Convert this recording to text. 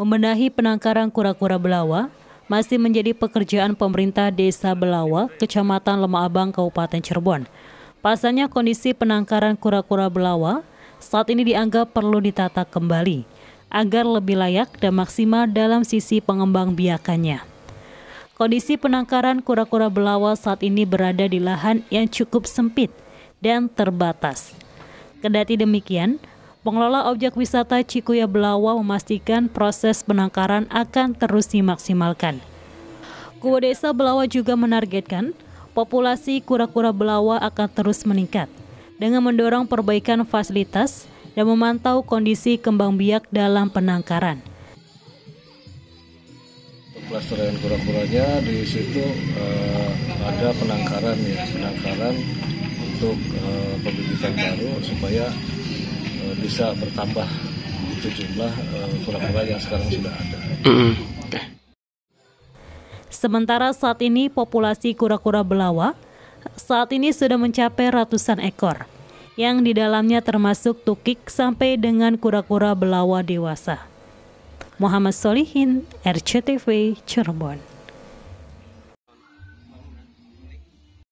Membenahi penangkaran kura-kura Belawa masih menjadi pekerjaan pemerintah Desa Belawa, Kecamatan Lemah Abang, Kabupaten Cirebon. Pasalnya kondisi penangkaran kura-kura Belawa saat ini dianggap perlu ditata kembali agar lebih layak dan maksimal dalam sisi pengembang biakannya. Kondisi penangkaran kura-kura Belawa saat ini berada di lahan yang cukup sempit dan terbatas. Kendati demikian, Pengelola objek wisata Cikuya Belawa memastikan proses penangkaran akan terus dimaksimalkan. Kuwa Desa Belawa juga menargetkan populasi kura-kura Belawa akan terus meningkat dengan mendorong perbaikan fasilitas dan memantau kondisi kembang biak dalam penangkaran. Pelestarian kura-kuranya di situ eh, ada penangkaran ya, penangkaran untuk eh, pembibitan baru supaya bisa bertambah itu jumlah kura-kura eh, uh, yang sekarang sudah ada. Mm-hmm. Sementara saat ini populasi kura-kura belawa saat ini sudah mencapai ratusan ekor yang di dalamnya termasuk tukik sampai dengan kura-kura belawa dewasa. Muhammad Solihin, RCTV, Cirebon.